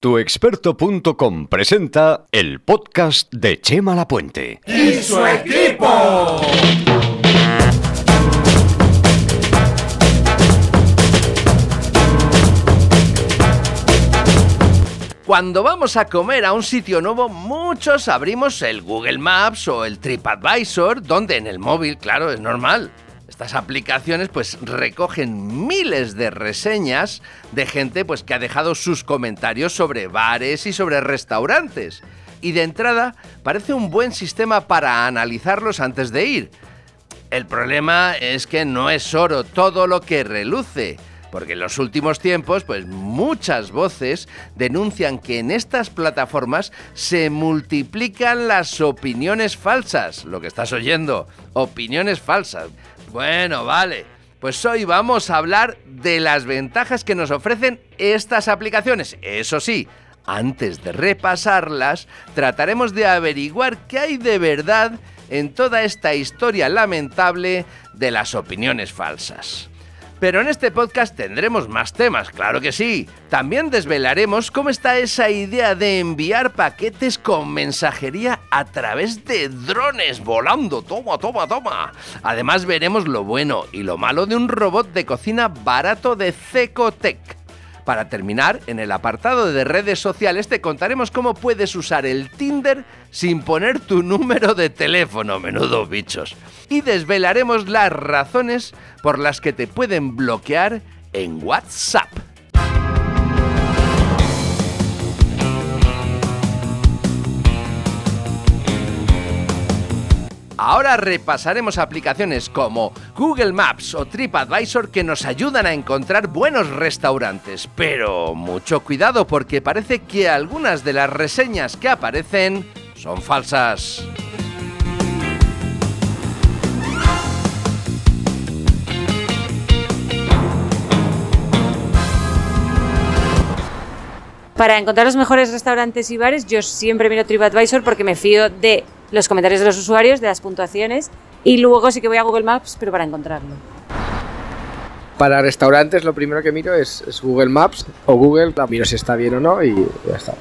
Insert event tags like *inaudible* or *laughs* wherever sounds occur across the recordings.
Tuexperto.com presenta el podcast de Chema Lapuente. ¡Y su equipo! Cuando vamos a comer a un sitio nuevo, muchos abrimos el Google Maps o el TripAdvisor, donde en el móvil, claro, es normal estas aplicaciones pues recogen miles de reseñas de gente pues que ha dejado sus comentarios sobre bares y sobre restaurantes. Y de entrada parece un buen sistema para analizarlos antes de ir. El problema es que no es oro todo lo que reluce porque en los últimos tiempos, pues muchas voces denuncian que en estas plataformas se multiplican las opiniones falsas, lo que estás oyendo, opiniones falsas. Bueno, vale. Pues hoy vamos a hablar de las ventajas que nos ofrecen estas aplicaciones. Eso sí, antes de repasarlas, trataremos de averiguar qué hay de verdad en toda esta historia lamentable de las opiniones falsas. Pero en este podcast tendremos más temas, claro que sí. También desvelaremos cómo está esa idea de enviar paquetes con mensajería a través de drones volando. Toma, toma, toma. Además veremos lo bueno y lo malo de un robot de cocina barato de Cecotec para terminar, en el apartado de redes sociales te contaremos cómo puedes usar el Tinder sin poner tu *laughs* número de teléfono, menudo bichos. Y desvelaremos las razones por las que te pueden bloquear en WhatsApp. Ahora repasaremos aplicaciones como Google Maps o TripAdvisor que nos ayudan a encontrar buenos restaurantes, pero mucho cuidado porque parece que algunas de las reseñas que aparecen son falsas. Para encontrar los mejores restaurantes y bares, yo siempre miro TripAdvisor porque me fío de los comentarios de los usuarios, de las puntuaciones y luego sí que voy a Google Maps, pero para encontrarlo. Para restaurantes lo primero que miro es, Google Maps o Google, miro si está bien o no y ya está.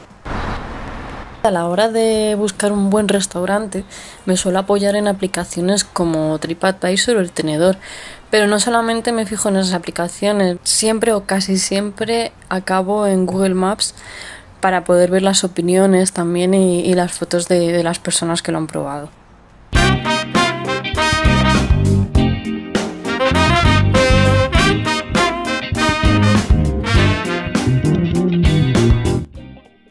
A la hora de buscar un buen restaurante, me suelo apoyar en aplicaciones como TripAdvisor o El Tenedor, pero no solamente me fijo en esas aplicaciones, siempre o casi siempre acabo en Google Maps para poder ver las opiniones también y, las fotos de, de las personas que lo han probado.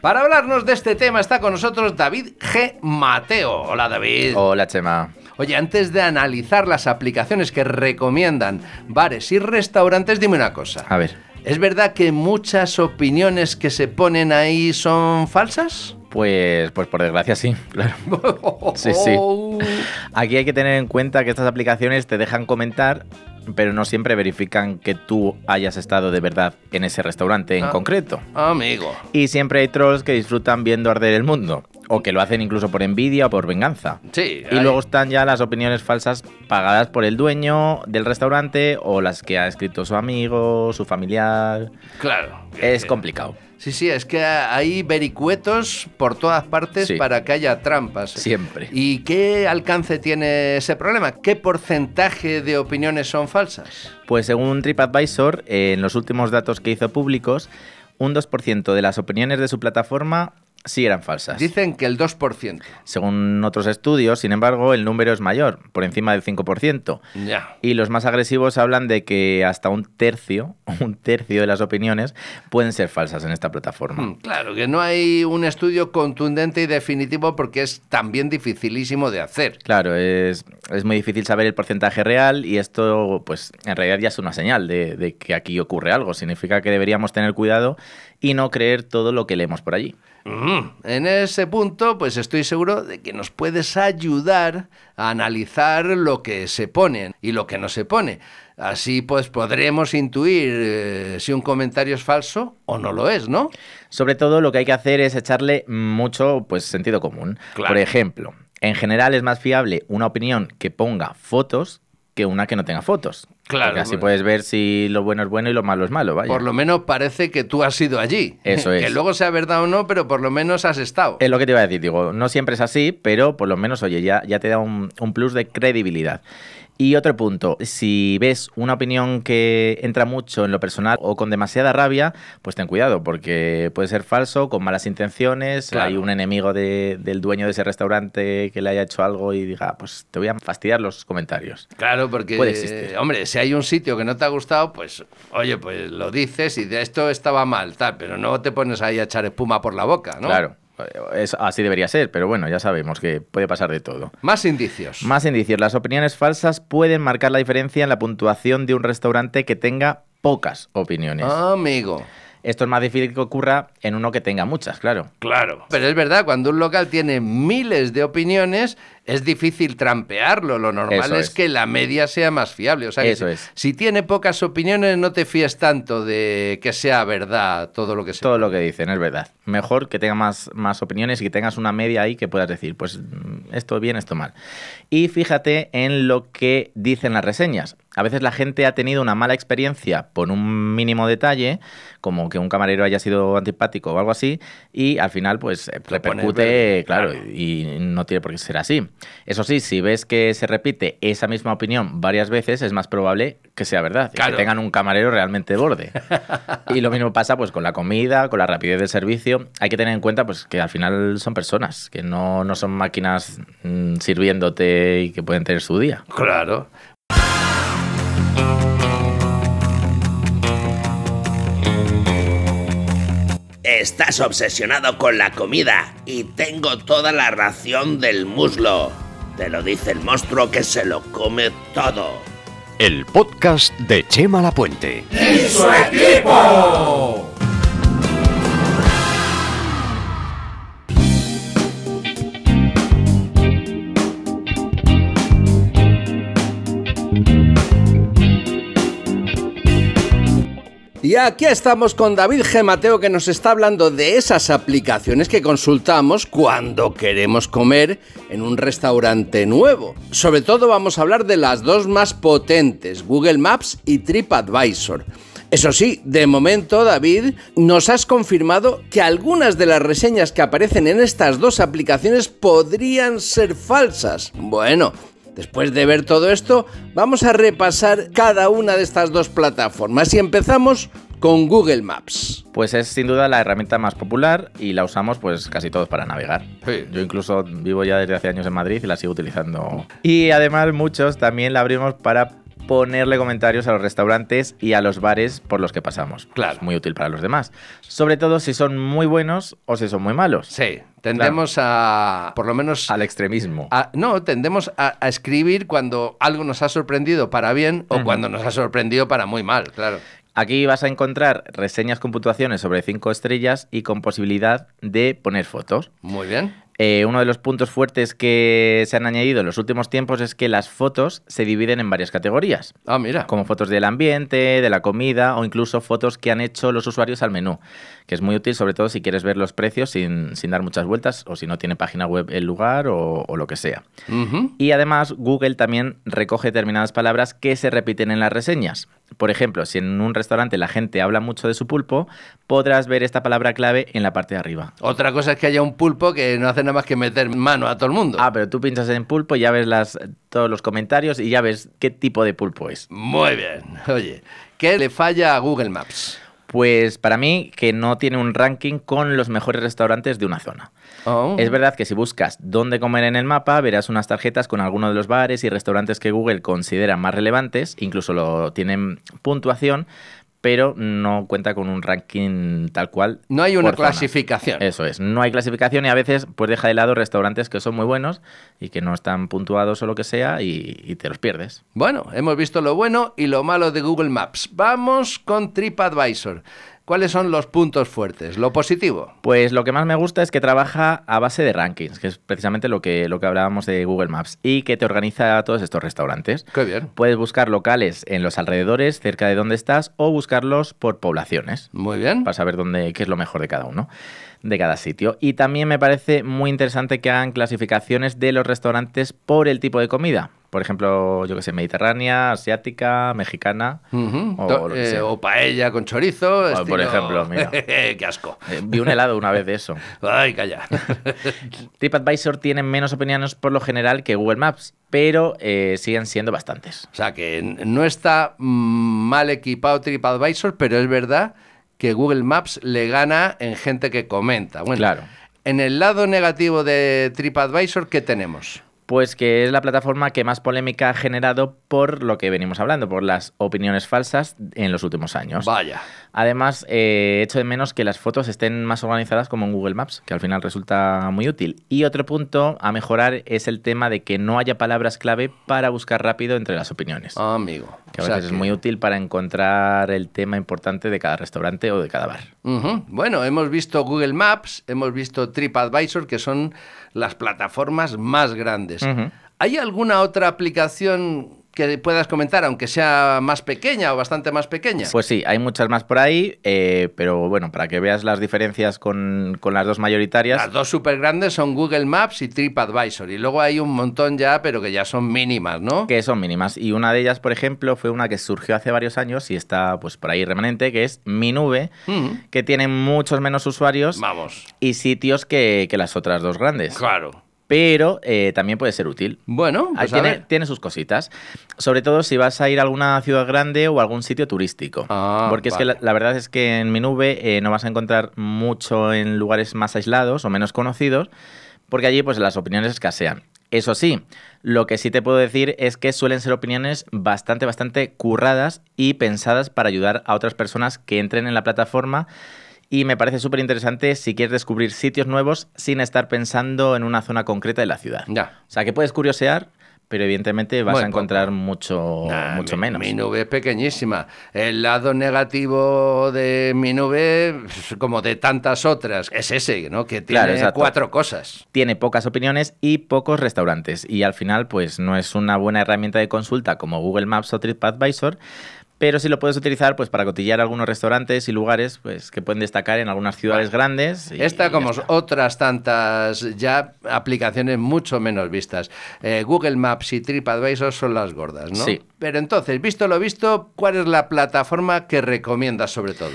Para hablarnos de este tema está con nosotros David G. Mateo. Hola David. Hola Chema. Oye, antes de analizar las aplicaciones que recomiendan bares y restaurantes, dime una cosa. A ver. ¿Es verdad que muchas opiniones que se ponen ahí son falsas? Pues, pues por desgracia sí, *laughs* Sí, sí. Oh. Aquí hay que tener en cuenta que estas aplicaciones te dejan comentar, pero no siempre verifican que tú hayas estado de verdad en ese restaurante en ah. concreto. Ah, amigo. Y siempre hay trolls que disfrutan viendo arder el mundo. O que lo hacen incluso por envidia o por venganza. Sí. Y luego están ya las opiniones falsas pagadas por el dueño del restaurante o las que ha escrito su amigo, su familiar. Claro. Es complicado. Sí, sí, es que hay vericuetos por todas partes para que haya trampas. Siempre. ¿Y qué alcance tiene ese problema? ¿Qué porcentaje de opiniones son falsas? Pues según TripAdvisor, en los últimos datos que hizo públicos, un 2% de las opiniones de su plataforma sí eran falsas. Dicen que el 2%. Según otros estudios, sin embargo, el número es mayor, por encima del 5%. Y los más agresivos hablan de que hasta un tercio, *laughs* un tercio de las opiniones pueden ser falsas en esta plataforma. Mm, claro, que no hay un estudio contundente y definitivo porque es también dificilísimo de hacer. Claro, es, muy difícil saber el porcentaje real y esto, pues, en realidad ya es una señal de que aquí ocurre algo. Significa que deberíamos tener cuidado y no creer todo lo que leemos por allí. Mm. En ese punto, pues estoy seguro de que nos puedes ayudar a analizar lo que se pone y lo que no se pone. Así pues podremos intuir eh, si un comentario es falso o no lo es, ¿no? Sobre todo lo que hay que hacer es echarle mucho pues sentido común. Por ejemplo, en general es más fiable una opinión que ponga fotos que una que no tenga fotos. Claro. así pues. puedes ver si lo bueno es bueno y lo malo es malo, vaya. Por lo menos parece que tú has sido allí. Eso es. Que luego sea verdad o no, pero por lo menos has estado. Es lo que te iba a decir, digo, no siempre es así, pero por lo menos, oye, ya, te da un plus de credibilidad. Y otro punto, si ves una opinión que entra mucho en lo personal o con demasiada rabia, pues ten cuidado, porque puede ser falso, con malas intenciones, hay un enemigo del dueño de ese restaurante que le haya hecho algo y diga, ah, pues te voy a fastidiar los comentarios. Claro, porque, eh, hombre, si hay un sitio que no te ha gustado, pues, oye, pues lo dices y de esto estaba mal, tal, pero no te pones ahí a echar espuma por la boca, ¿no? Claro así debería ser, pero bueno, ya sabemos que puede pasar de todo. Más indicios. Más indicios. Las opiniones falsas pueden marcar la diferencia en la puntuación de un restaurante que tenga pocas opiniones. Amigo. Esto es más difícil que ocurra en uno que tenga muchas, claro. Claro. Pero es verdad, cuando un local tiene miles de opiniones, es difícil trampearlo. Lo normal es, que la media sea más fiable. O sea, si, tiene pocas opiniones, no te fíes tanto de que sea verdad todo lo que se Todo lo que dicen, es verdad. Mejor que tenga más, opiniones y que tengas una media ahí que puedas decir, pues mm, esto bien, esto mal. Y fíjate en lo que dicen las reseñas. A veces la gente ha tenido una mala experiencia por un mínimo detalle, como que un camarero haya sido antipático o algo así, y al final pues repercute, claro, y no tiene por qué ser así. Eso sí, si ves que se repite esa misma opinión varias veces, es más probable que sea verdad, que tengan un camarero realmente borde. *laughs* y lo mismo pasa pues con la comida, con la rapidez del servicio. Hay que tener en cuenta pues que al final son personas, que no, son máquinas mm, sirviéndote y que pueden tener su día. Claro. Estás obsesionado con la comida y tengo toda la ración del muslo. Te lo dice el monstruo que se lo come todo. El podcast de Chema Lapuente. ¡Y su equipo! Y aquí estamos con David G. Mateo que nos está hablando de esas aplicaciones que consultamos cuando queremos comer en un restaurante nuevo. Sobre todo vamos a hablar de las dos más potentes, Google Maps y TripAdvisor. Eso sí, de momento, David, nos has confirmado que algunas de las reseñas que aparecen en estas dos aplicaciones podrían ser falsas. Bueno, Después de ver todo esto, vamos a repasar cada una de estas dos plataformas y empezamos con Google Maps. Pues es sin duda la herramienta más popular y la usamos pues casi todos para navegar. Yo incluso vivo ya desde hace años en Madrid y la sigo utilizando. Y además muchos también la abrimos para ponerle comentarios a los restaurantes y a los bares por los que pasamos. Claro. Es muy útil para los demás. Sobre todo si son muy buenos o si son muy malos. Sí. Tendemos a, por lo menos... Al extremismo. no, tendemos a, escribir cuando algo nos ha sorprendido para bien o cuando nos ha sorprendido para muy mal, claro. Aquí vas a encontrar reseñas con puntuaciones sobre cinco estrellas y con posibilidad de poner fotos. Muy bien. Eh, uno de los puntos fuertes que se han añadido en los últimos tiempos es que las fotos se dividen en varias categorías. Ah, mira. Como fotos del ambiente, de la comida o incluso fotos que han hecho los usuarios al menú, que es muy útil sobre todo si quieres ver los precios sin, dar muchas vueltas o si no tiene página web el lugar o, lo que sea. Y además Google también recoge determinadas palabras que se repiten en las reseñas. Por ejemplo, si en un restaurante la gente habla mucho de su pulpo, podrás ver esta palabra clave en la parte de arriba. Otra cosa es que haya un pulpo que no hace nada más que meter mano a todo el mundo. Ah, pero tú pinchas en pulpo y ya ves las, todos los comentarios y ya ves qué tipo de pulpo es. Muy bien. Oye, ¿qué le falla a Google Maps? Pues para mí que no tiene un ranking con los mejores restaurantes de una zona. Oh. Es verdad que si buscas dónde comer en el mapa, verás unas tarjetas con algunos de los bares y restaurantes que Google considera más relevantes, incluso lo tienen puntuación, pero no cuenta con un ranking tal cual. No hay una clasificación. Eso es, no hay clasificación y a veces pues deja de lado restaurantes que son muy buenos y que no están puntuados o lo que sea y, y te los pierdes. Bueno, hemos visto lo bueno y lo malo de Google Maps. Vamos con TripAdvisor. ¿Cuáles son los puntos fuertes? ¿Lo positivo? Pues lo que más me gusta es que trabaja a base de rankings, que es precisamente lo que, lo que hablábamos de Google Maps, y que te organiza todos estos restaurantes. Qué bien. Puedes buscar locales en los alrededores, cerca de donde estás, o buscarlos por poblaciones. Muy bien. Para saber dónde, qué es lo mejor de cada uno de cada sitio. Y también me parece muy interesante que hagan clasificaciones de los restaurantes por el tipo de comida. Por ejemplo, yo que sé, mediterránea, asiática, mexicana eh, o, paella con chorizo. Por ejemplo, mira. *laughs* ¡Qué asco! Eh, vi un helado una vez de eso. *laughs* ¡Ay, calla! *laughs* TripAdvisor tiene menos opiniones por lo general que Google Maps, pero eh, siguen siendo bastantes. O sea que no está mal equipado TripAdvisor, pero es verdad que Google Maps le gana en gente que comenta. Bueno, en el lado negativo de TripAdvisor, ¿qué tenemos? Pues que es la plataforma que más polémica ha generado por lo que venimos hablando, por las opiniones falsas en los últimos años. Vaya. Además, eh, echo de menos que las fotos estén más organizadas como en Google Maps, que al final resulta muy útil. Y otro punto a mejorar es el tema de que no haya palabras clave para buscar rápido entre las opiniones. Ah, amigo. Que a veces es muy útil para encontrar el tema importante de cada restaurante o de cada bar. Bueno, hemos visto Google Maps, hemos visto TripAdvisor, que son las plataformas más grandes. ¿Hay alguna otra aplicación que puedas comentar, aunque sea más pequeña o bastante más pequeña. Pues sí, hay muchas más por ahí, eh, pero bueno, para que veas las diferencias con, las dos mayoritarias. Las dos súper grandes son Google Maps y TripAdvisor, y luego hay un montón ya, pero que ya son mínimas, ¿no? Que son mínimas, y una de ellas, por ejemplo, fue una que surgió hace varios años y está pues por ahí remanente, que es Mi Nube, mm. que tiene muchos menos usuarios y sitios que, que las otras dos grandes. Claro pero eh, también puede ser útil. Bueno, ah, pues tiene, sus cositas. Sobre todo si vas a ir a alguna ciudad grande o algún sitio turístico. Ah, porque es que la, verdad es que en mi nube eh, no vas a encontrar mucho en lugares más aislados o menos conocidos. Porque allí pues las opiniones escasean. Eso sí, lo que sí te puedo decir es que suelen ser opiniones bastante, bastante curradas y pensadas para ayudar a otras personas que entren en la plataforma y me parece súper interesante si quieres descubrir sitios nuevos sin estar pensando en una zona concreta de la ciudad. O sea, que puedes curiosear, pero evidentemente vas a encontrar pues, mucho, mucho menos. Mi nube es pequeñísima. El lado negativo de mi nube, como de tantas otras, es ese, ¿no? Que tiene cuatro cosas. Tiene pocas opiniones y pocos restaurantes. Y al final, pues no es una buena herramienta de consulta como Google Maps o TripAdvisor, pero si lo puedes utilizar pues para cotillar algunos restaurantes y lugares pues que pueden destacar en algunas ciudades grandes. esta, como otras tantas ya aplicaciones mucho menos vistas. Eh, Google Maps y TripAdvisor son las gordas, ¿no? Sí. Pero entonces, visto lo visto, ¿cuál es la plataforma que recomiendas sobre todo?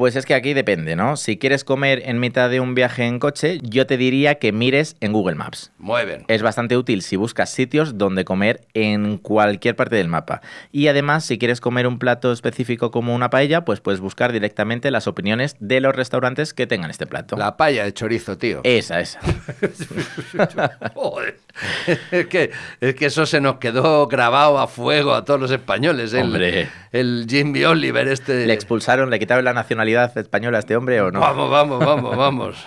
Pues es que aquí depende, ¿no? Si quieres comer en mitad de un viaje en coche, yo te diría que mires en Google Maps. ¡Mueven! Es bastante útil si buscas sitios donde comer en cualquier parte del mapa. Y además, si quieres comer un plato específico como una paella, pues puedes buscar directamente las opiniones de los restaurantes que tengan este plato. La paella de chorizo, tío. Esa, esa. *laughs* Joder. *laughs* es, que, que eso se nos quedó grabado a fuego a todos los españoles. El, el Jimmy Oliver este... ¿Le expulsaron, le quitaron la nacionalidad española a este hombre o no? Vamos, vamos, vamos, vamos. *laughs*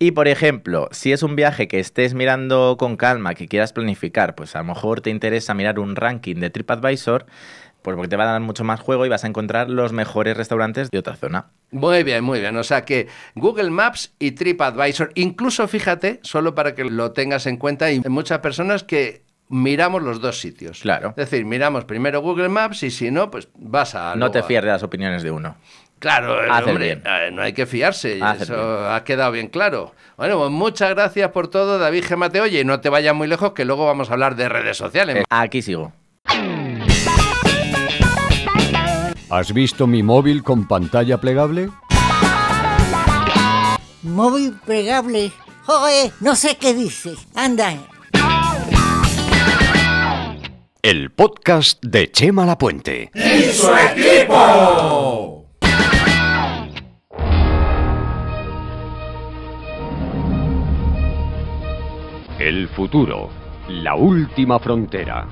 Y por ejemplo, si es un viaje que estés mirando con calma, que quieras planificar, pues a lo mejor te interesa mirar un ranking de TripAdvisor pues porque te va a dar mucho más juego y vas a encontrar los mejores restaurantes de otra zona. Muy bien, muy bien. O sea que Google Maps y TripAdvisor, incluso fíjate, solo para que lo tengas en cuenta, hay muchas personas que miramos los dos sitios. Claro. Es decir, miramos primero Google Maps y si no, pues vas a... No te fíes de las opiniones de uno. Claro, hombre, eh, no hay que fiarse, eso ha quedado bien claro. Bueno, pues muchas gracias por todo, David Mateo. Oye, no te vayas muy lejos, que luego vamos a hablar de redes sociales. Eh, aquí sigo. ¿Has visto mi móvil con pantalla plegable? Móvil plegable. Joder, no sé qué dice. Anda. El podcast de Chema Lapuente. ¡Y su equipo! El futuro, la última frontera.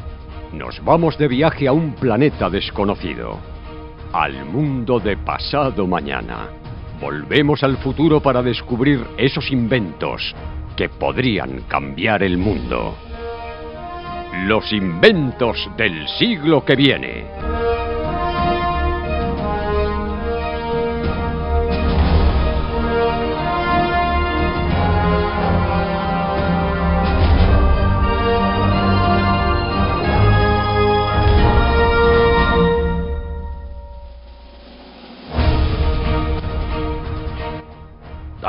Nos vamos de viaje a un planeta desconocido al mundo de pasado mañana. Volvemos al futuro para descubrir esos inventos que podrían cambiar el mundo. Los inventos del siglo que viene.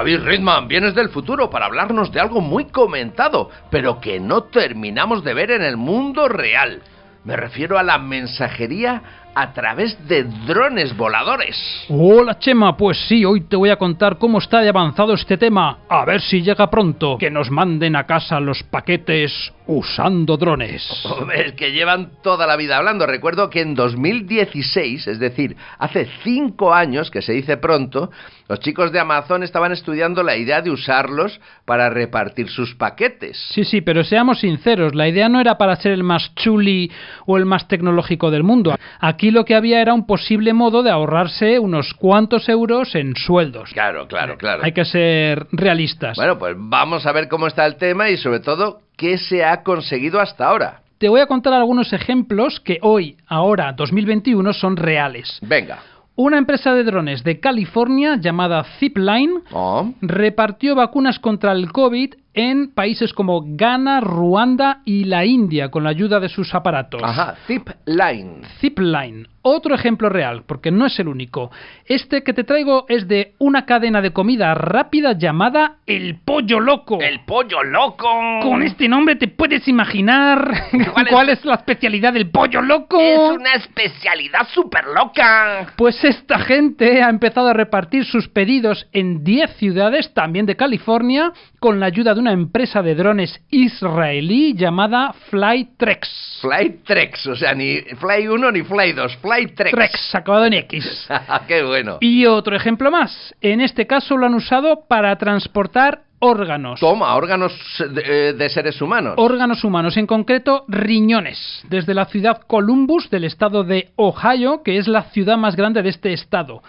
David Ridman, vienes del futuro para hablarnos de algo muy comentado, pero que no terminamos de ver en el mundo real. Me refiero a la mensajería a través de drones voladores. Hola Chema, pues sí, hoy te voy a contar cómo está de avanzado este tema. A ver si llega pronto, que nos manden a casa los paquetes usando drones. Joder, es que llevan toda la vida hablando. Recuerdo que en 2016, es decir, hace cinco años, que se dice pronto, los chicos de Amazon estaban estudiando la idea de usarlos para repartir sus paquetes. Sí, sí, pero seamos sinceros, la idea no era para ser el más chuli o el más tecnológico del mundo. Aquí y lo que había era un posible modo de ahorrarse unos cuantos euros en sueldos. Claro, claro, eh, claro. Hay que ser realistas. Bueno, pues vamos a ver cómo está el tema y sobre todo qué se ha conseguido hasta ahora. Te voy a contar algunos ejemplos que hoy, ahora, 2021, son reales. Venga. Una empresa de drones de California llamada Zipline oh. repartió vacunas contra el COVID en países como Ghana, Ruanda y la India con la ayuda de sus aparatos. Ajá, Zipline. Zipline. Otro ejemplo real, porque no es el único. Este que te traigo es de una cadena de comida rápida llamada El Pollo Loco. ¡El Pollo Loco! Con este nombre te puedes imaginar cuál es, *laughs* la especialidad del Pollo Loco. Es una especialidad súper loca. Pues esta gente ha empezado a repartir sus pedidos en 10 ciudades, también de California, con la ayuda de una empresa de drones israelí llamada Flytrex. Flytrex, o sea, ni Fly 1 ni Fly 2, Flytrex. Trex, acabado en X. *laughs* Ah, ¡Qué bueno! Y otro ejemplo más. En este caso lo han usado para transportar órganos. Toma, órganos eh, de, seres humanos. Órganos humanos, en concreto riñones, desde la ciudad Columbus del estado de Ohio, que es la ciudad más grande de este estado.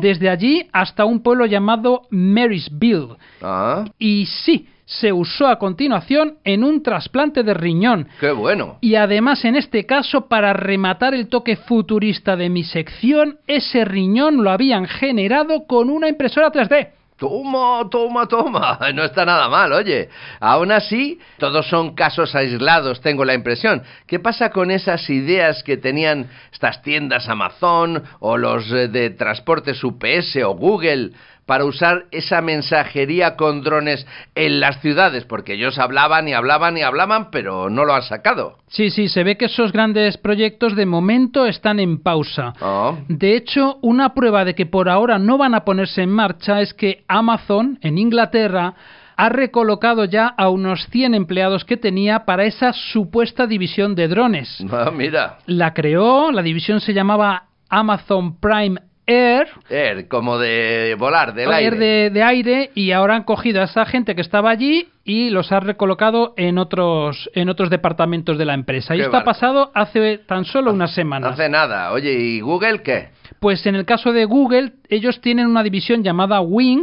Desde allí hasta un pueblo llamado Marysville. Ah. Y sí, se usó a continuación en un trasplante de riñón. ¡Qué bueno! Y además, en este caso, para rematar el toque futurista de mi sección, ese riñón lo habían generado con una impresora 3D. Toma, toma, toma. *laughs* No está nada mal, oye. Aún así, todos son casos aislados, tengo la impresión. ¿Qué pasa con esas ideas que tenían estas tiendas Amazon o los eh, de transportes UPS o Google? para usar esa mensajería con drones en las ciudades, porque ellos hablaban y hablaban y hablaban, pero no lo han sacado. Sí, sí, se ve que esos grandes proyectos de momento están en pausa. Oh. De hecho, una prueba de que por ahora no van a ponerse en marcha es que Amazon, en Inglaterra, ha recolocado ya a unos 100 empleados que tenía para esa supuesta división de drones. Ah, mira. La creó, la división se llamaba Amazon Prime Air. como de volar, del aire. De, de, aire, y ahora han cogido a esa gente que estaba allí y los ha recolocado en otros, en otros departamentos de la empresa. Y esto ha pasado hace tan solo unas semanas... Hace nada. Oye, ¿y Google qué? Pues en el caso de Google, ellos tienen una división llamada Wing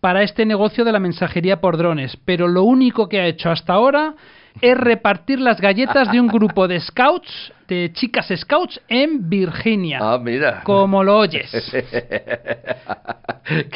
para este negocio de la mensajería por drones, pero lo único que ha hecho hasta ahora es repartir las galletas de un grupo de scouts, de chicas scouts, en Virginia. Ah, mira. Como lo oyes. *laughs*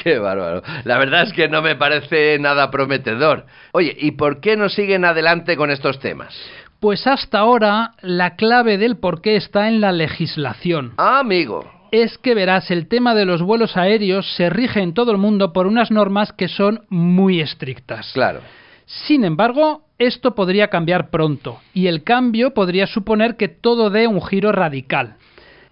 qué bárbaro. La verdad es que no me parece nada prometedor. Oye, ¿y por qué no siguen adelante con estos temas? Pues hasta ahora la clave del por qué está en la legislación. Ah, amigo es que verás, el tema de los vuelos aéreos se rige en todo el mundo por unas normas que son muy estrictas. Claro. Sin embargo, esto podría cambiar pronto, y el cambio podría suponer que todo dé un giro radical.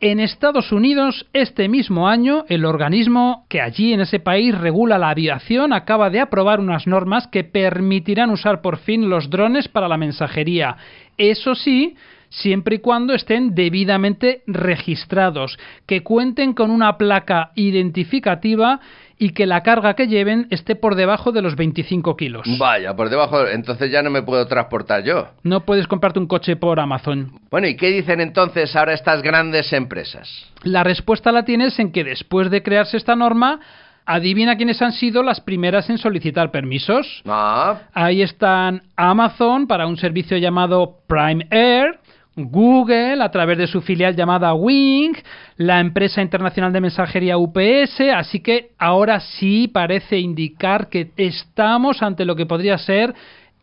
En Estados Unidos, este mismo año, el organismo que allí en ese país regula la aviación acaba de aprobar unas normas que permitirán usar por fin los drones para la mensajería. Eso sí, siempre y cuando estén debidamente registrados, que cuenten con una placa identificativa y que la carga que lleven esté por debajo de los 25 kilos. Vaya, por debajo, entonces ya no me puedo transportar yo. No puedes comprarte un coche por Amazon. Bueno, ¿y qué dicen entonces ahora estas grandes empresas? La respuesta la tienes en que después de crearse esta norma, Adivina quiénes han sido las primeras en solicitar permisos. Ah. Ahí están Amazon para un servicio llamado Prime Air, Google, a través de su filial llamada Wing, la empresa internacional de mensajería UPS, así que ahora sí parece indicar que estamos ante lo que podría ser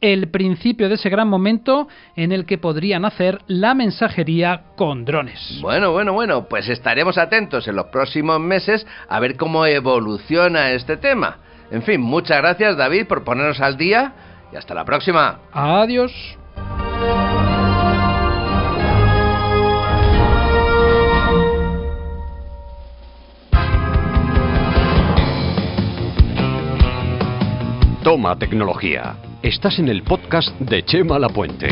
el principio de ese gran momento en el que podrían hacer la mensajería con drones. Bueno, bueno, bueno, pues estaremos atentos en los próximos meses a ver cómo evoluciona este tema. En fin, muchas gracias David por ponernos al día y hasta la próxima. Adiós. Toma Tecnología. Estás en el podcast de Chema Puente.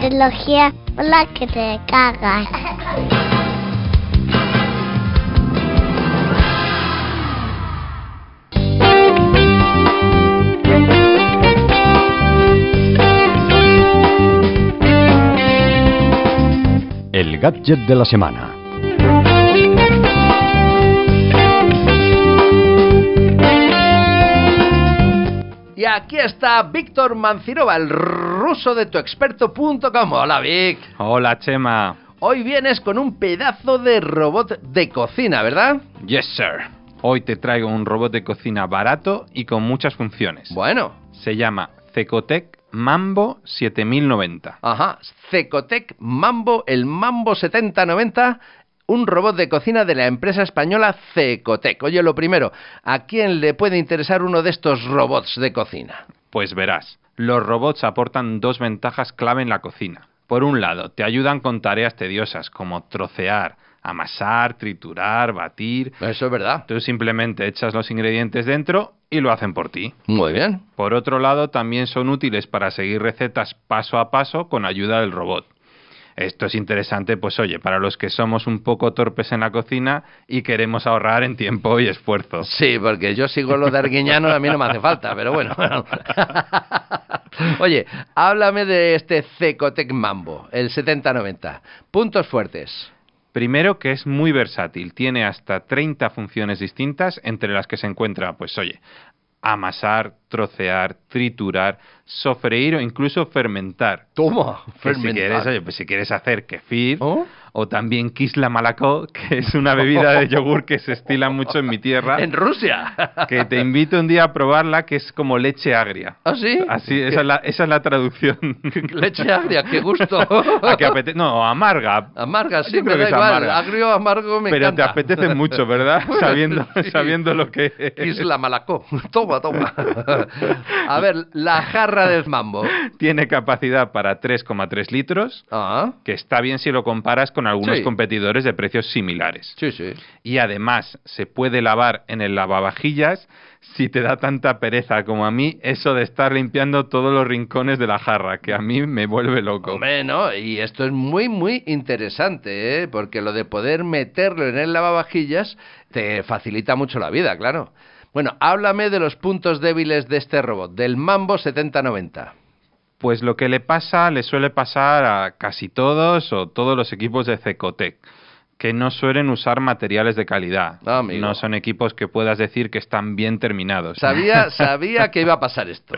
Tecnología, la que te cagas. El gadget de la semana Y aquí está Víctor Mancirova, el ruso de tu tuexperto.com. Hola, Vic. Hola, Chema. Hoy vienes con un pedazo de robot de cocina, ¿verdad? Yes, sir. Hoy te traigo un robot de cocina barato y con muchas funciones. Bueno. Se llama Cecotec Mambo 7090. Ajá, Cecotec Mambo, el Mambo 7090 un robot de cocina de la empresa española Cecotec. Oye, lo primero, ¿a quién le puede interesar uno de estos robots de cocina? Pues verás, los robots aportan dos ventajas clave en la cocina. Por un lado, te ayudan con tareas tediosas como trocear, amasar, triturar, batir. Eso es verdad. Tú simplemente echas los ingredientes dentro y lo hacen por ti. Muy bien. Por otro lado, también son útiles para seguir recetas paso a paso con ayuda del robot. Esto es interesante, pues oye, para los que somos un poco torpes en la cocina y queremos ahorrar en tiempo y esfuerzo. Sí, porque yo sigo lo de Arguiñano, a mí no me hace falta, pero bueno. *laughs* oye, háblame de este Cecotec Mambo, el 7090. Puntos fuertes. Primero que es muy versátil, tiene hasta 30 funciones distintas entre las que se encuentra, pues oye, amasar, trocear, triturar, sofreír o incluso fermentar. Toma, fermentar. Pues si quieres, hacer kefir ¿Oh? o también kisla malakó, que es una bebida de yogur que se estila mucho en mi tierra. *laughs* en Rusia. que te invito un día a probarla, que es como leche agria. ¿Ah, sí? Así, esa es, la, traducción. leche agria, qué gusto. *laughs* No, amarga. Amarga, sí, igual. Agrio, amargo, me Pero te apetece mucho, ¿verdad? *laughs* sabiendo, sabiendo lo que es. Kisla Malacó. Toma, toma. *laughs* A ver, la jarra del mambo. Tiene capacidad para 3,3 litros, ah. que está bien si lo comparas con algunos competidores de precios similares. Sí, sí. Y además se puede lavar en el lavavajillas si te da tanta pereza como a mí eso de estar limpiando todos los rincones de la jarra, que a mí me vuelve loco. Bueno, Y esto es muy, muy interesante, ¿eh? porque lo de poder meterlo en el lavavajillas te facilita mucho la vida, claro. Bueno, háblame de los puntos débiles de este robot, del Mambo 7090. Pues lo que le pasa, le suele pasar a casi todos o todos los equipos de Cecotec que no suelen usar materiales de calidad. Ah, no, son equipos que puedas decir que están bien terminados. *laughs* sabía que iba a pasar esto.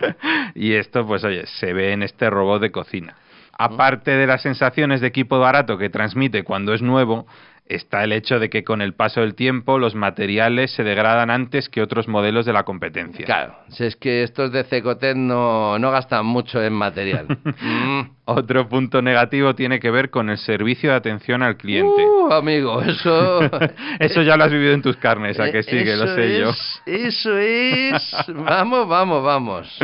y esto, pues oye, se ve en este robot de cocina. Ah. Aparte de las sensaciones de equipo barato que transmite cuando es nuevo, está el hecho de que con el paso del tiempo los materiales se degradan antes que otros modelos de la competencia. Claro, si es que estos de Cecotec no, gastan mucho en material. *laughs* Mm. Otro punto negativo tiene que ver con el servicio de atención al cliente. Uh, amigo, eso... *laughs* eso ya lo has vivido en tus carnes, a eh, que sigue, lo sé yo. Eso es... Vamos, vamos, vamos.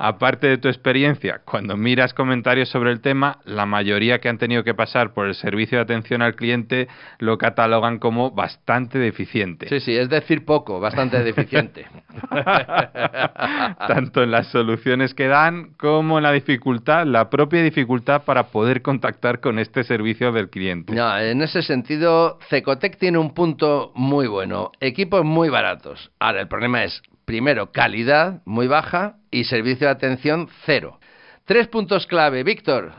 Aparte de tu experiencia, cuando miras comentarios sobre el tema, la mayoría que han tenido que pasar por el servicio de atención al cliente lo catalogan como bastante deficiente. Sí, sí, es decir poco, bastante deficiente. *laughs* Tanto en las soluciones que dan como en la dificultad, la propia dificultad para poder contactar con este servicio del cliente. No, en ese sentido, Cecotec tiene un punto muy bueno. Equipos muy baratos. Ahora, el problema es, primero, calidad muy baja y servicio de atención cero. Tres puntos clave, Víctor.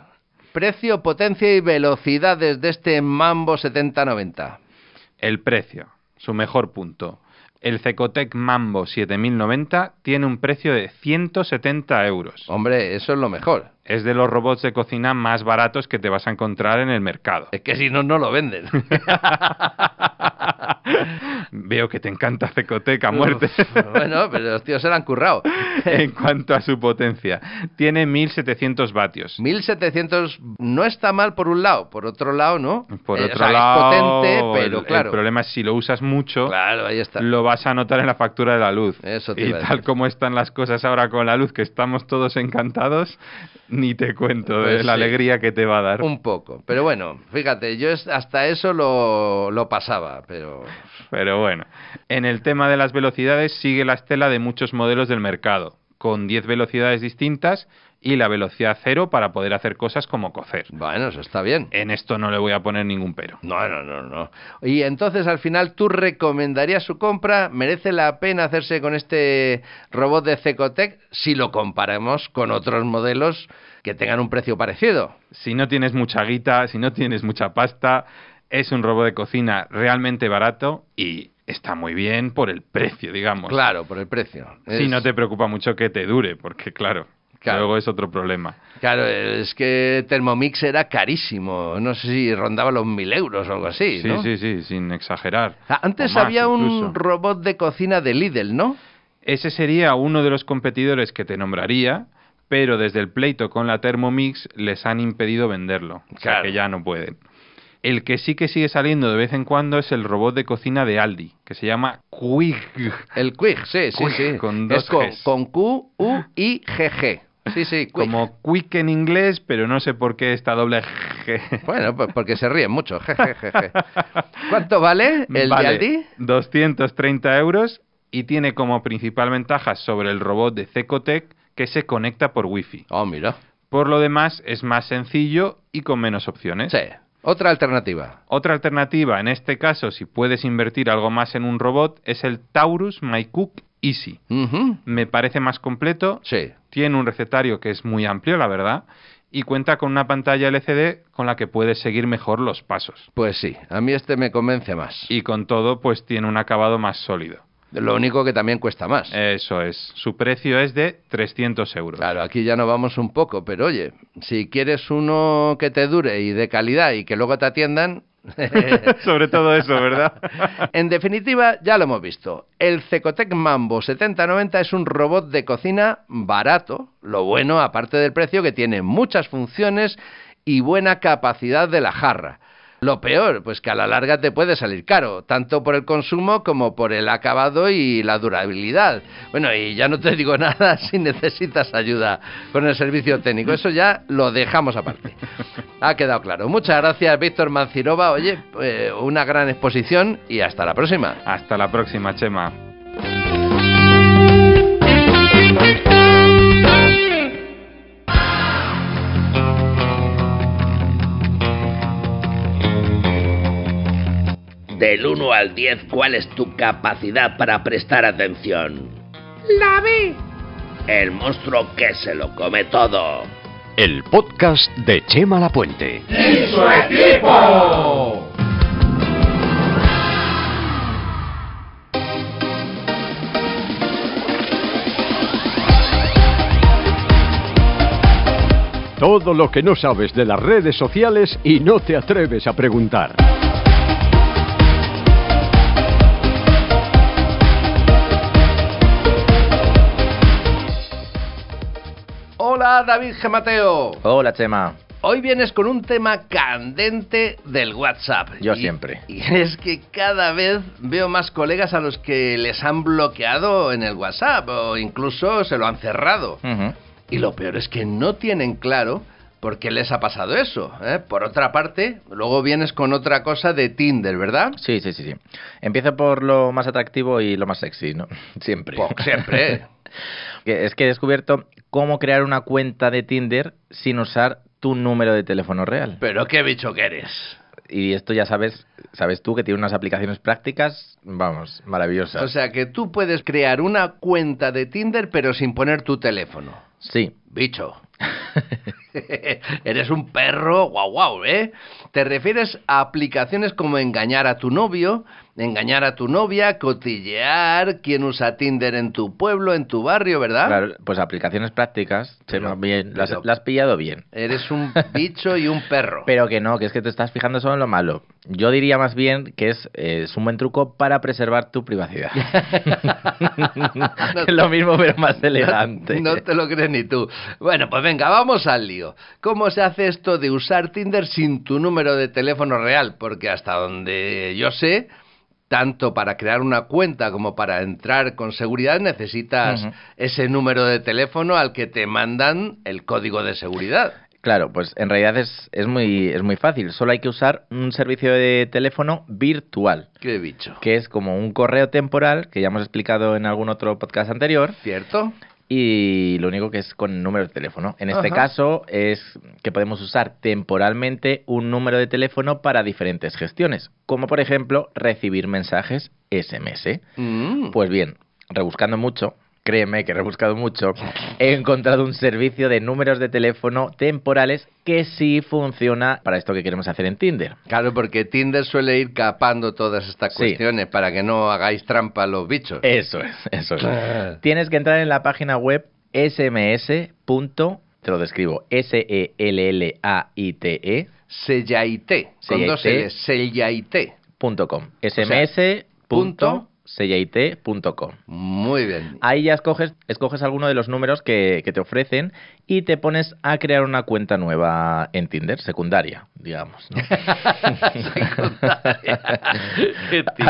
Precio, potencia y velocidades de este Mambo 7090. El precio, su mejor punto. El Cecotec Mambo 7090 tiene un precio de 170 euros. Hombre, eso es lo mejor es de los robots de cocina más baratos que te vas a encontrar en el mercado. Es que si no, no lo venden. *laughs* Veo que te encanta Cecoteca, muerte. bueno, pero los tíos se currados. *laughs* en cuanto a su potencia, tiene 1700 vatios. 1700 no está mal por un lado, por otro lado, ¿no? Por eh, otro lado, potente, pero el, claro. El problema es si lo usas mucho, lo vas a notar en la factura de la luz. Eso y tal como están las cosas ahora con la luz, que estamos todos encantados, *laughs* ni te cuento de pues la alegría que te va a dar. Un poco, pero bueno, fíjate, yo hasta eso lo, lo pasaba, pero... Pero bueno, en el tema de las velocidades sigue la estela de muchos modelos del mercado, con 10 velocidades distintas, y la velocidad cero para poder hacer cosas como cocer. Bueno, eso está bien. En esto no le voy a poner ningún pero. No, no, no, no. Y entonces al final tú recomendarías su compra, merece la pena hacerse con este robot de Cecotec si lo comparamos con otros modelos que tengan un precio parecido. Si no tienes mucha guita, si no tienes mucha pasta, es un robot de cocina realmente barato y está muy bien por el precio, digamos. Claro, por el precio. Si no te preocupa mucho que te dure, porque claro, Luego es otro problema. Claro, es que Thermomix era carísimo. No sé si rondaba los mil euros o algo así. Sí, sí, sí, sin exagerar. Ah, antes había un robot de cocina de Lidl, ¿no? Ese sería uno de los competidores que te nombraría, pero desde el pleito con la Thermomix les han impedido venderlo. O sea que ya no pueden. El que sí que sigue saliendo de vez en cuando es el robot de cocina de Aldi, que se llama Quig. El Quig, sí, sí, Con dos es con, Q, U i G, G. Sí, sí, Como quick en inglés, pero no sé por qué esta doble G. *laughs* Bueno, porque se ríen mucho. *laughs* ¿Cuánto vale el 230 euros y tiene como principal ventaja sobre el robot de Cecotec que se conecta por Wi-Fi. Oh, mira. Por lo demás, es más sencillo y con menos opciones. Sí. Otra alternativa. Otra alternativa, en este caso, si puedes invertir algo más en un robot, es el Taurus MyCook Easy. Me parece más completo. Sí. Tiene un recetario que es muy amplio, la verdad, y cuenta con una pantalla LCD con la que puedes seguir mejor los pasos. Pues sí, a mí este me convence más. Y con todo, pues tiene un acabado más sólido. Lo único que también cuesta más. Eso es. Su precio es de 300 euros. Claro, aquí ya nos vamos un poco, pero oye, si quieres uno que te dure y de calidad y que luego te atiendan, *laughs* Sobre todo eso, ¿verdad? *laughs* en definitiva, ya lo hemos visto. El Cecotec Mambo 7090 es un robot de cocina barato. Lo bueno, aparte del precio, que tiene muchas funciones y buena capacidad de la jarra. Lo peor, pues que a la larga te puede salir caro, tanto por el consumo como por el acabado y la durabilidad. Bueno, y ya no te digo *laughs* nada si necesitas ayuda con el servicio técnico, eso ya lo dejamos aparte. Ha quedado claro. Muchas gracias, Víctor Mancirova. Oye, eh, una gran exposición y hasta la próxima. Hasta la próxima, Chema. Del 1 al 10, ¿cuál es tu capacidad para prestar atención? La B. El monstruo que se lo come todo. El podcast de Chema Lapuente. ¡Y su equipo! Todo lo que no sabes de las redes sociales y no te atreves a preguntar. David Gemateo? Hola, Chema. Hoy vienes con un tema candente del WhatsApp. Yo siempre. Y es que cada vez veo más colegas a los que les han bloqueado en el WhatsApp o incluso se lo han cerrado. Y lo peor es que no tienen claro ¿Por qué les ha pasado eso? Eh? Por otra parte, luego vienes con otra cosa de Tinder, ¿verdad? Sí, sí, sí, sí. Empieza por lo más atractivo y lo más sexy, ¿no? *laughs* Siempre. siempre. *laughs* es que he descubierto cómo crear una cuenta de Tinder sin usar tu número de teléfono real. Pero qué bicho que eres y esto ya sabes, sabes tú que tiene unas aplicaciones prácticas, vamos, maravillosas. O sea que tú puedes crear una cuenta de Tinder pero sin poner tu teléfono. Sí. Bicho. *laughs* *laughs* Eres un perro, guau, guau, ¿eh? Te refieres a aplicaciones como engañar a tu novio, engañar a tu novia, cotillear, quién usa Tinder en tu pueblo, en tu barrio, ¿verdad? Claro, pues aplicaciones prácticas, bien, las, has pillado bien. Eres un *laughs* bicho y un perro. Pero que no, que es que te estás fijando solo en lo malo. Yo diría más bien que es, un buen truco para preservar tu privacidad. *laughs* es lo mismo, pero más elegante. No, te lo crees ni tú. Bueno, pues venga, vamos al lío. ¿Cómo se hace esto de usar Tinder sin tu número de teléfono real? Porque hasta donde yo sé, tanto para crear una cuenta como para entrar con seguridad necesitas ese número de teléfono al que te mandan el código de seguridad. Claro, pues en realidad es, muy, es muy fácil. Solo hay que usar un servicio de teléfono virtual. ¡Qué bicho! Que es como un correo temporal, que ya hemos explicado en algún otro podcast anterior. Cierto y lo único que es con número de teléfono. En este caso es que podemos usar temporalmente un número de teléfono para diferentes gestiones, como por ejemplo recibir mensajes SMS. Mm. Pues bien, rebuscando mucho, créeme que he buscado mucho, he encontrado un servicio de números de teléfono temporales que sí funciona para esto que queremos hacer en Tinder. Claro, porque Tinder suele ir capando todas estas cuestiones para que no hagáis trampa a los bichos. Eso es, eso es. Ah. Tienes que entrar en la página web sms. Te lo describo, S-E-L-L-A-I-T-E. Sellaite, con dos L, sellaite.com. SMS sellate.com. Muy bien. Ahí ya escoges, escoges alguno de los números que, te ofrecen y te pones a crear una cuenta nueva en Tinder, secundaria, digamos. ¿no?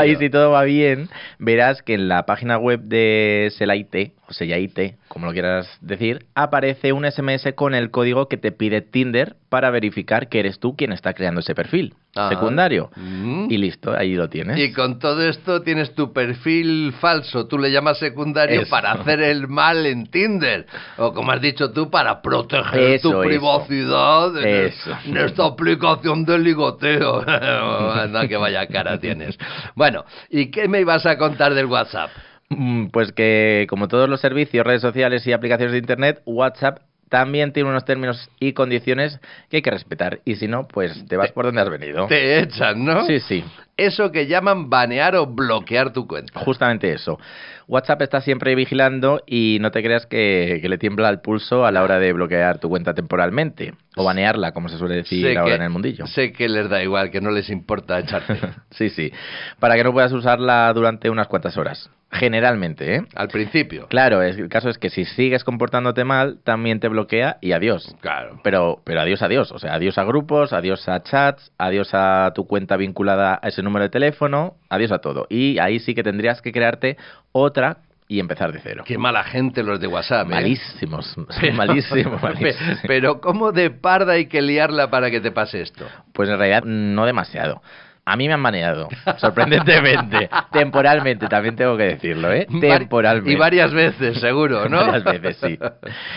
*laughs* Ahí si todo va bien, verás que en la página web de Selaite, o Sellaite, como lo quieras decir, aparece un SMS con el código que te pide Tinder para verificar que eres tú quien está creando ese perfil secundario. Mm. Y listo, ahí lo tienes. Y con todo esto tienes tu perfil falso, tú le llamas secundario para hacer el mal en Tinder. O como has dicho tú, para proteger tu privacidad En, esta aplicación del ligoteo. *laughs* Anda, que vaya cara tienes. Bueno, ¿y qué me ibas a contar del WhatsApp? Mm, pues que, como todos los servicios, redes sociales y aplicaciones de Internet, WhatsApp también tiene unos términos y condiciones que hay que respetar. Y si no, pues te vas por donde has venido. Te echan, ¿no? Sí, sí eso que llaman banear o bloquear tu cuenta. Justamente eso. WhatsApp está siempre vigilando y no te creas que, le tiembla el pulso a la hora de bloquear tu cuenta temporalmente o banearla, como se suele decir ahora en el mundillo. Sé que les da igual, que no les importa echarte. *laughs* sí, sí. Para que no puedas usarla durante unas cuantas horas. Generalmente, ¿eh? Al principio. Claro, el caso es que si sigues comportándote mal, también te bloquea y adiós. Claro. Pero, pero adiós, adiós. O sea, adiós a grupos, adiós a chats, adiós a tu cuenta vinculada a ese número número de teléfono, adiós a todo. Y ahí sí que tendrías que crearte otra y empezar de cero. Qué mala gente los de WhatsApp. ¿eh? Malísimos, *laughs* malísimos, *laughs* malísimos. Pero ¿cómo de parda hay que liarla para que te pase esto? Pues en realidad no demasiado. A mí me han manejado sorprendentemente. *laughs* temporalmente, también tengo que decirlo, ¿eh? Temporalmente. Y varias veces, seguro, ¿no? varias veces, sí.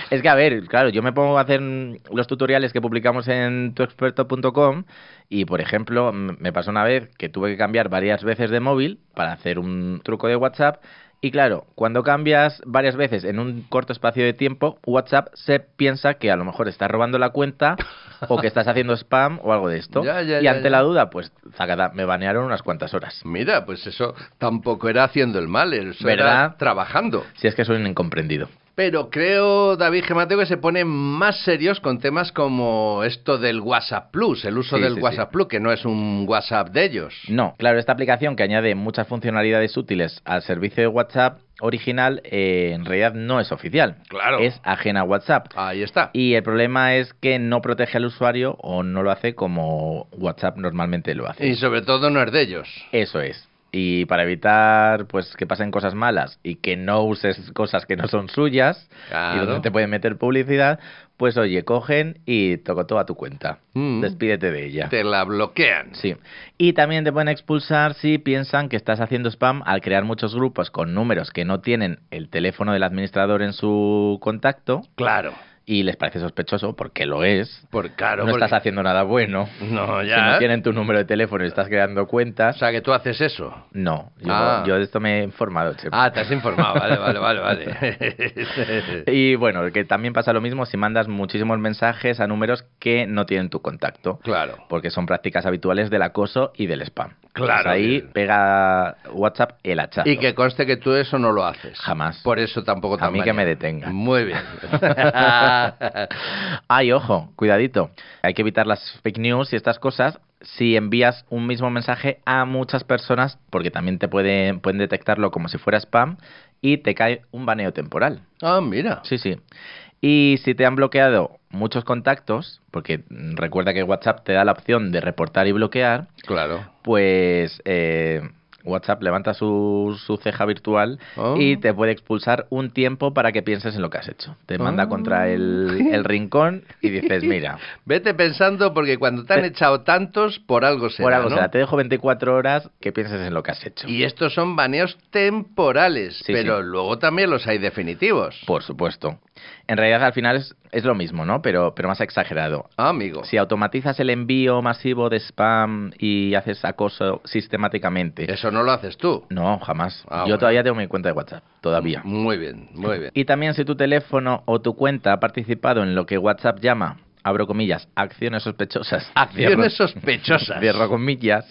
Es que, a ver, claro, yo me pongo a hacer los tutoriales que publicamos en tuexperto.com y, por ejemplo, me pasó una vez que tuve que cambiar varias veces de móvil para hacer un truco de WhatsApp y claro, cuando cambias varias veces en un corto espacio de tiempo, WhatsApp se piensa que a lo mejor estás robando la cuenta o que estás haciendo spam o algo de esto. *laughs* y ante la duda, pues zacada, me banearon unas cuantas horas. Mira, pues eso tampoco era haciendo el mal, eso era trabajando. Si es que soy un incomprendido. Pero creo, David Gemateo, que se pone más serios con temas como esto del WhatsApp Plus, el uso del WhatsApp Plus, que no es un WhatsApp de ellos. No, claro, esta aplicación que añade muchas funcionalidades útiles al servicio de WhatsApp original eh, en realidad no es oficial. Claro. Es ajena a WhatsApp. Ahí está. Y el problema es que no protege al usuario o no lo hace como WhatsApp normalmente lo hace. Y sobre todo no es de ellos. Eso es y para evitar pues que pasen cosas malas y que no uses cosas que no son suyas y donde te pueden meter publicidad, pues oye, cogen y tocó toda tu cuenta. Mm. Despídete de ella. Te la bloquean. Sí. Y también te pueden expulsar si piensan que estás haciendo spam al crear muchos grupos con números que no tienen el teléfono del administrador en su contacto. Claro y les parece sospechoso porque lo es. Por, caro no estás haciendo nada bueno. No, ya. Si no tienen tu número de teléfono y estás creando cuentas. O sea, que tú haces eso. No, yo, ah. de esto me he informado. Che. Ah, te has informado, vale, vale, vale, vale. *laughs* y bueno, que también pasa lo mismo si mandas muchísimos mensajes a números que no tienen tu contacto. Claro. Porque son prácticas habituales del acoso y del spam. Pues claro. ahí pega WhatsApp el hachazo. Y que conste que tú eso no lo haces. Jamás. Por eso tampoco A mí que me detenga. Muy bien. *laughs* *laughs* Ay, ojo, cuidadito. Hay que evitar las fake news y estas cosas si envías un mismo mensaje a muchas personas, porque también te pueden, pueden detectarlo como si fuera spam, y te cae un baneo temporal. Ah, mira. Sí, sí. Y si te han bloqueado muchos contactos, porque recuerda que WhatsApp te da la opción de reportar y bloquear. Claro. Pues eh, WhatsApp levanta su, ceja virtual oh. y te puede expulsar un tiempo para que pienses en lo que has hecho. Te manda oh. contra *laughs* el, rincón y dices, mira. *laughs* Vete pensando porque cuando te han echado tantos, por algo será. Por algo será. Te dejo 24 horas que pienses en lo que has hecho. Y estos son baneos temporales, pero luego también los hay definitivos. Por supuesto. En realidad al final es, es lo mismo, ¿no? Pero, pero más exagerado. Ah, amigo. Si automatizas el envío masivo de spam y haces acoso sistemáticamente. Eso no lo haces tú. No, jamás. Ah, Yo todavía tengo mi cuenta de WhatsApp, todavía. Muy bien, muy bien. Y también si tu teléfono o tu cuenta ha participado en lo que WhatsApp llama abro comillas, acciones sospechosas. *laughs* Acciones sospechosas. Cierro comillas,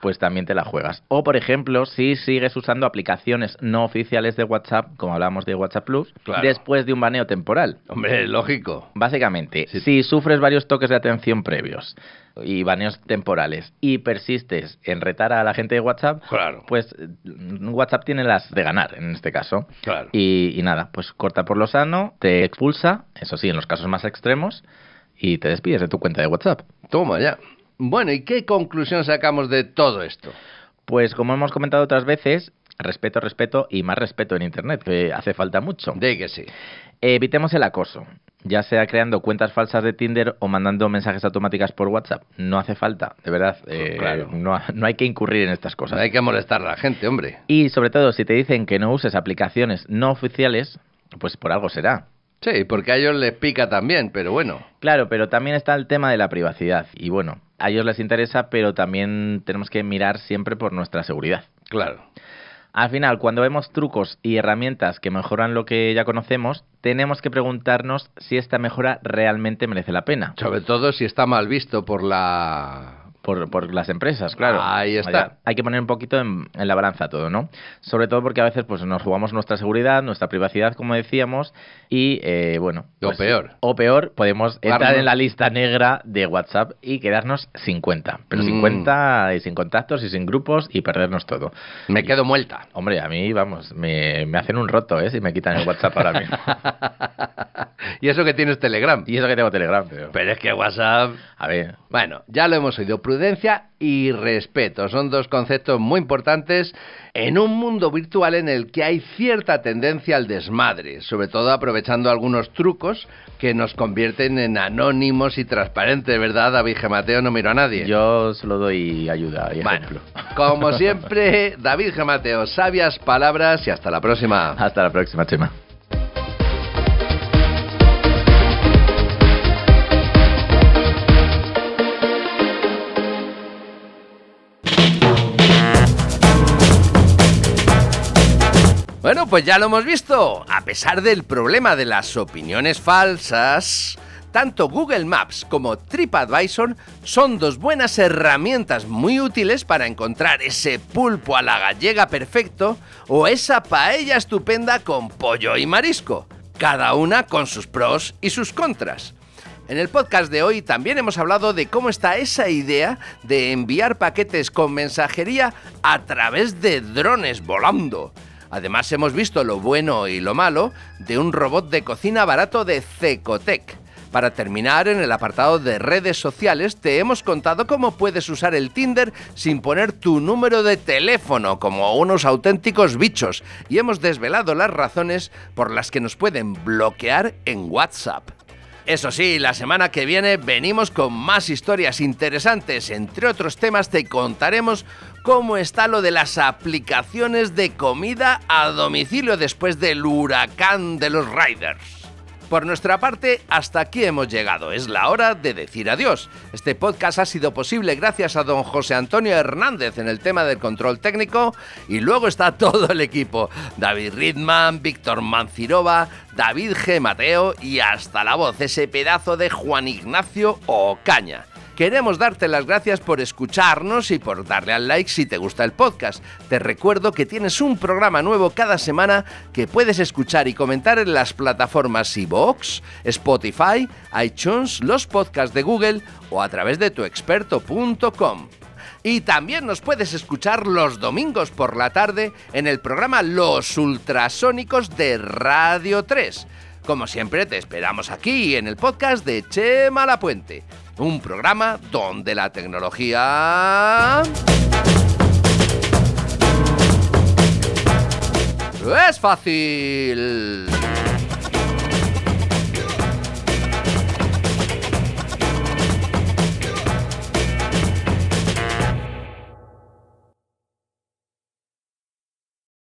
pues también te la juegas. O, por ejemplo, si sigues usando aplicaciones no oficiales de WhatsApp, como hablábamos de WhatsApp Plus, después de un baneo temporal. Hombre, lógico. Básicamente, si sufres varios toques de atención previos, y baneos temporales y persistes en retar a la gente de WhatsApp, pues WhatsApp tiene las de ganar en este caso. Claro. y nada, pues corta por lo sano, te expulsa, eso sí, en los casos más extremos, y te despides de tu cuenta de WhatsApp. Toma ya. Bueno, ¿y qué conclusión sacamos de todo esto? Pues como hemos comentado otras veces, respeto, respeto y más respeto en Internet, hace falta mucho. De que sí. Evitemos el acoso, ya sea creando cuentas falsas de Tinder o mandando mensajes automáticas por WhatsApp. No hace falta, de verdad. Eh, pues claro. no, no, hay que incurrir en estas cosas. No hay que molestar a la gente, hombre. Y sobre todo, si te dicen que no uses aplicaciones no oficiales, pues por algo será. Sí, porque a ellos les pica también, pero bueno. Claro, pero también está el tema de la privacidad. Y bueno, a ellos les interesa, pero también tenemos que mirar siempre por nuestra seguridad. Claro. Al final, cuando vemos trucos y herramientas que mejoran lo que ya conocemos, tenemos que preguntarnos si esta mejora realmente merece la pena. Sobre todo si está mal visto por la por, las empresas, claro. Ahí está. Hay que poner un poquito en, la balanza todo, ¿no? Sobre todo porque a veces pues nos jugamos nuestra seguridad, nuestra privacidad, como decíamos, y eh, bueno. o pues, peor. O peor, podemos entrar en la lista negra de WhatsApp y quedarnos cuenta. Pero sin mm. cuenta y sin contactos y sin grupos y perdernos todo. Me quedo muerta. Hombre, a mí, vamos, me, hacen un roto, ¿eh? Si me quitan el WhatsApp ahora mismo. *laughs* y eso que tienes Telegram. Y eso que tengo Telegram, pero. es que WhatsApp. A ver. Bueno, ya lo hemos oído prudencia y respeto. Son dos conceptos muy importantes en un mundo virtual en el que hay cierta tendencia al desmadre, sobre todo aprovechando algunos trucos que nos convierten en anónimos y transparentes, ¿verdad, David Gemateo? No miro a nadie. Yo solo doy ayuda y ejemplo. como *laughs* siempre, David Mateo, sabias palabras y hasta la próxima. Hasta la próxima, Chema. Bueno, pues ya lo hemos visto. A pesar del problema de las opiniones falsas, tanto Google Maps como TripAdvisor son dos buenas herramientas muy útiles para encontrar ese pulpo a la gallega perfecto o esa paella estupenda con pollo y marisco, cada una con sus pros y sus contras. En el podcast de hoy también hemos hablado de cómo está esa idea de enviar paquetes con mensajería a través de drones volando. Además hemos visto lo bueno y lo malo de un robot de cocina barato de Cecotec. Para terminar, en el apartado de redes sociales te hemos contado cómo puedes usar el Tinder sin poner tu número de teléfono como unos auténticos bichos y hemos desvelado las razones por las que nos pueden bloquear en WhatsApp. Eso sí, la semana que viene venimos con más historias interesantes. Entre otros temas te contaremos cómo está lo de las aplicaciones de comida a domicilio después del huracán de los riders. Por nuestra parte, hasta aquí hemos llegado. Es la hora de decir adiós. Este podcast ha sido posible gracias a don José Antonio Hernández en el tema del control técnico y luego está *laughs* todo el equipo. David Ridman, Víctor Mancirova, David G. Mateo y hasta la voz, ese pedazo de Juan Ignacio Ocaña. Queremos darte las gracias por escucharnos y por darle al like si te gusta el podcast. Te recuerdo que tienes un programa nuevo cada semana que puedes escuchar y comentar en las plataformas iVoox, Spotify, iTunes, los podcasts de Google o a través de tuexperto.com. Y también nos puedes escuchar los domingos por la tarde en el programa Los Ultrasónicos de Radio 3. Como siempre, te esperamos aquí en el podcast de Chema Lapuente un programa donde la tecnología... Es fácil.